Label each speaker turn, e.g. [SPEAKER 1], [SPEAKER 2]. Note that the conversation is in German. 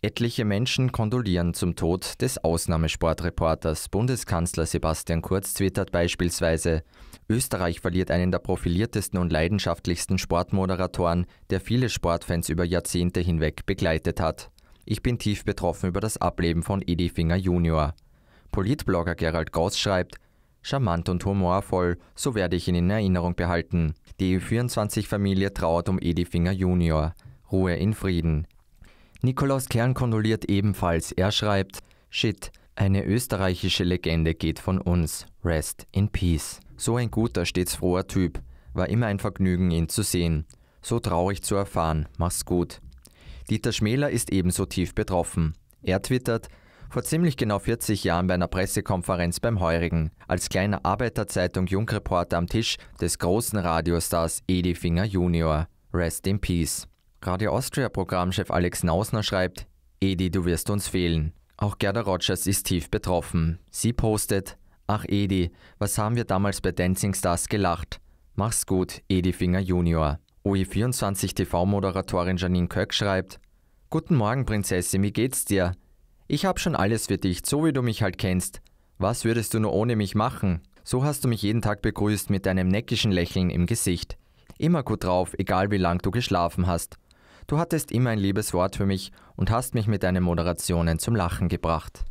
[SPEAKER 1] Etliche Menschen kondolieren zum Tod des Ausnahmesportreporters. Bundeskanzler Sebastian Kurz twittert beispielsweise, Österreich verliert einen der profiliertesten und leidenschaftlichsten Sportmoderatoren, der viele Sportfans über Jahrzehnte hinweg begleitet hat. Ich bin tief betroffen über das Ableben von Edi Finger Junior. Politblogger Gerald Gauss schreibt, charmant und humorvoll, so werde ich ihn in Erinnerung behalten. Die EU24-Familie trauert um Edi Finger Junior. Ruhe in Frieden. Nikolaus Kern kondoliert ebenfalls. Er schreibt: Shit, eine österreichische Legende geht von uns. Rest in peace. So ein guter, stets froher Typ. War immer ein Vergnügen, ihn zu sehen. So traurig zu erfahren. Mach's gut. Dieter Schmäler ist ebenso tief betroffen. Er twittert, vor ziemlich genau 40 Jahren bei einer Pressekonferenz beim Heurigen, als kleiner Arbeiterzeitung Jungreporter am Tisch des großen Radiostars Edi Finger Junior. Rest in Peace. Radio Austria-Programmchef Alex Nausner schreibt, Edi, du wirst uns fehlen. Auch Gerda Rogers ist tief betroffen. Sie postet, Ach Edi, was haben wir damals bei Dancing Stars gelacht? Mach's gut, Edi Finger Junior. OE24 TV-Moderatorin Janine Köck schreibt, Guten Morgen, Prinzessin, wie geht's dir? Ich hab schon alles für dich, so wie du mich halt kennst. Was würdest du nur ohne mich machen? So hast du mich jeden Tag begrüßt mit deinem neckischen Lächeln im Gesicht. Immer gut drauf, egal wie lang du geschlafen hast. Du hattest immer ein liebes Wort für mich und hast mich mit deinen Moderationen zum Lachen gebracht.